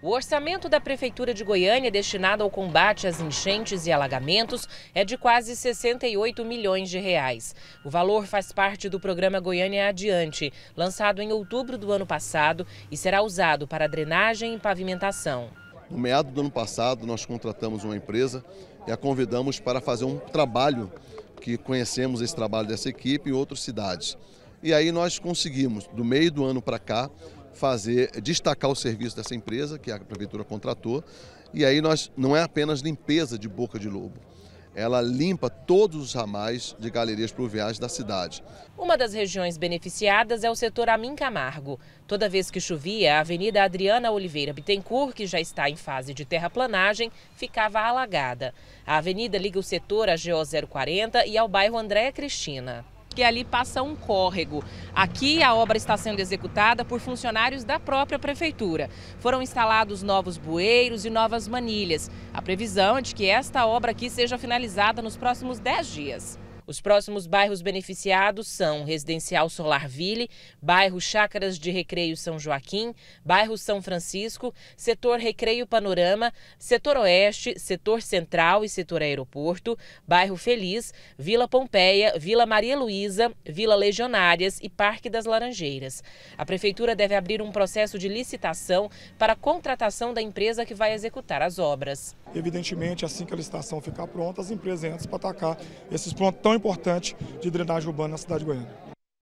O orçamento da Prefeitura de Goiânia destinado ao combate às enchentes e alagamentos é de quase 68 milhões de reais. O valor faz parte do programa Goiânia Adiante, lançado em outubro do ano passado e será usado para drenagem e pavimentação. No meado do ano passado, nós contratamos uma empresa e a convidamos para fazer um trabalho, que conhecemos esse trabalho dessa equipe em outras cidades. E aí nós conseguimos, do meio do ano para cá, fazer, destacar o serviço dessa empresa que a prefeitura contratou. E aí nós não é apenas limpeza de boca de lobo. Ela limpa todos os ramais de galerias pluviais da cidade. Uma das regiões beneficiadas é o setor Amin Camargo. Toda vez que chovia, a Avenida Adriana Oliveira Bittencourt, que já está em fase de terraplanagem, ficava alagada. A avenida liga o setor à GO 040 e ao bairro Andréa Cristina porque ali passa um córrego. Aqui a obra está sendo executada por funcionários da própria prefeitura. Foram instalados novos bueiros e novas manilhas. A previsão é de que esta obra aqui seja finalizada nos próximos 10 dias. Os próximos bairros beneficiados são Residencial Solar Ville, bairro Chácaras de Recreio São Joaquim, bairro São Francisco, setor Recreio Panorama, setor Oeste, setor Central e setor Aeroporto, bairro Feliz, Vila Pompeia, Vila Maria Luísa, Vila Legionárias e Parque das Laranjeiras. A prefeitura deve abrir um processo de licitação para a contratação da empresa que vai executar as obras. Evidentemente, assim que a licitação ficar pronta, as empresas entram para atacar esses prontos tão importante de drenagem urbana na cidade de Goiânia.